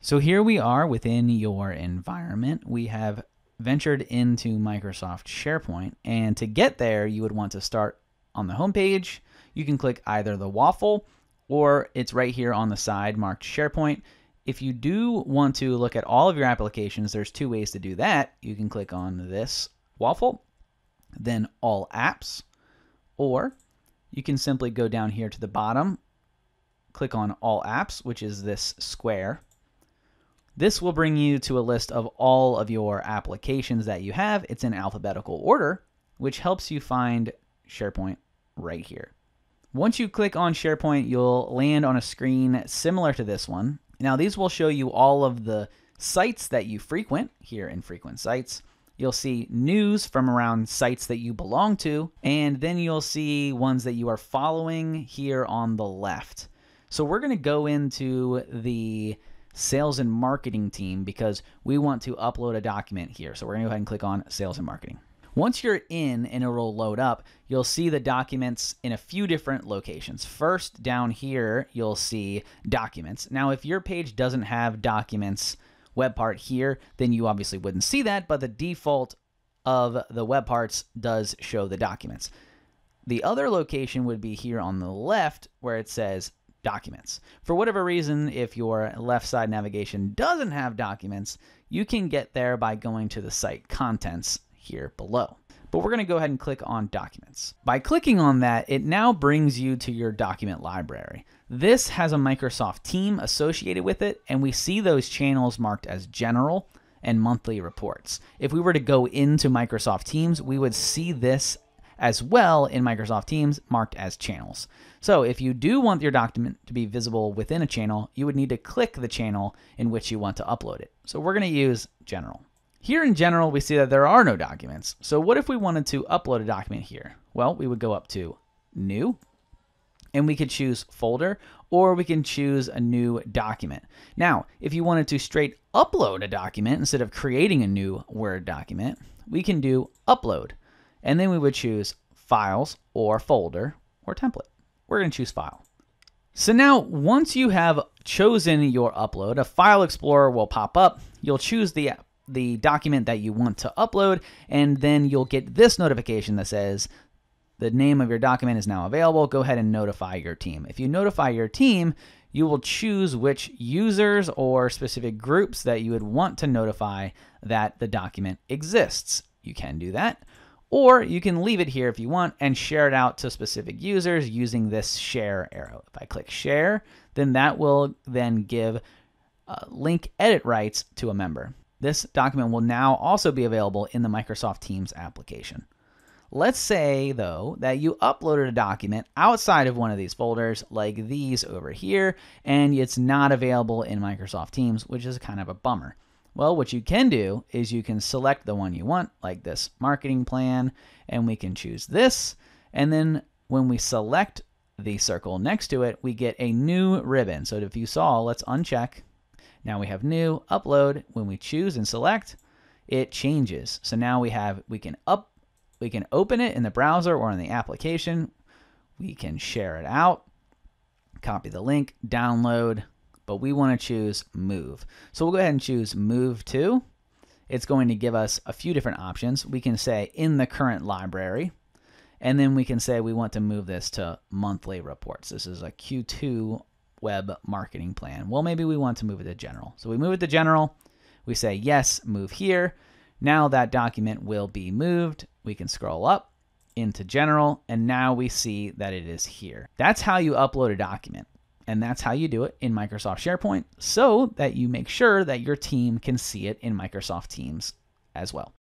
So here we are within your environment. We have ventured into Microsoft SharePoint. And to get there, you would want to start on the home page. You can click either the waffle or it's right here on the side marked SharePoint. If you do want to look at all of your applications, there's two ways to do that. You can click on this waffle, then all apps, or you can simply go down here to the bottom, click on all apps, which is this square this will bring you to a list of all of your applications that you have. It's in alphabetical order, which helps you find SharePoint right here. Once you click on SharePoint, you'll land on a screen similar to this one. Now, these will show you all of the sites that you frequent here in Frequent Sites. You'll see news from around sites that you belong to, and then you'll see ones that you are following here on the left. So we're going to go into the sales and marketing team because we want to upload a document here. So we're going to go ahead and click on sales and marketing. Once you're in and it'll load up, you'll see the documents in a few different locations. First, down here, you'll see documents. Now, if your page doesn't have documents web part here, then you obviously wouldn't see that, but the default of the web parts does show the documents. The other location would be here on the left where it says documents. For whatever reason, if your left side navigation doesn't have documents, you can get there by going to the site contents here below. But we're going to go ahead and click on documents. By clicking on that, it now brings you to your document library. This has a Microsoft team associated with it, and we see those channels marked as general and monthly reports. If we were to go into Microsoft Teams, we would see this as well in Microsoft Teams marked as channels. So if you do want your document to be visible within a channel, you would need to click the channel in which you want to upload it. So we're going to use general. Here in general, we see that there are no documents. So what if we wanted to upload a document here? Well, we would go up to new and we could choose folder or we can choose a new document. Now, if you wanted to straight upload a document instead of creating a new Word document, we can do upload. And then we would choose files or folder or template. We're going to choose file. So now once you have chosen your upload, a file explorer will pop up. You'll choose the the document that you want to upload, and then you'll get this notification that says the name of your document is now available. Go ahead and notify your team. If you notify your team, you will choose which users or specific groups that you would want to notify that the document exists. You can do that or you can leave it here if you want and share it out to specific users using this share arrow. If I click share, then that will then give uh, link edit rights to a member. This document will now also be available in the Microsoft Teams application. Let's say, though, that you uploaded a document outside of one of these folders, like these over here, and it's not available in Microsoft Teams, which is kind of a bummer. Well, what you can do is you can select the one you want, like this marketing plan, and we can choose this. And then when we select the circle next to it, we get a new ribbon. So if you saw, let's uncheck. Now we have new, upload. When we choose and select, it changes. So now we have, we can up, we can open it in the browser or in the application. We can share it out, copy the link, download, but we want to choose move. So we'll go ahead and choose move to. It's going to give us a few different options. We can say in the current library, and then we can say we want to move this to monthly reports. This is a Q2 web marketing plan. Well, maybe we want to move it to general. So we move it to general. We say, yes, move here. Now that document will be moved. We can scroll up into general, and now we see that it is here. That's how you upload a document. And that's how you do it in Microsoft SharePoint so that you make sure that your team can see it in Microsoft Teams as well.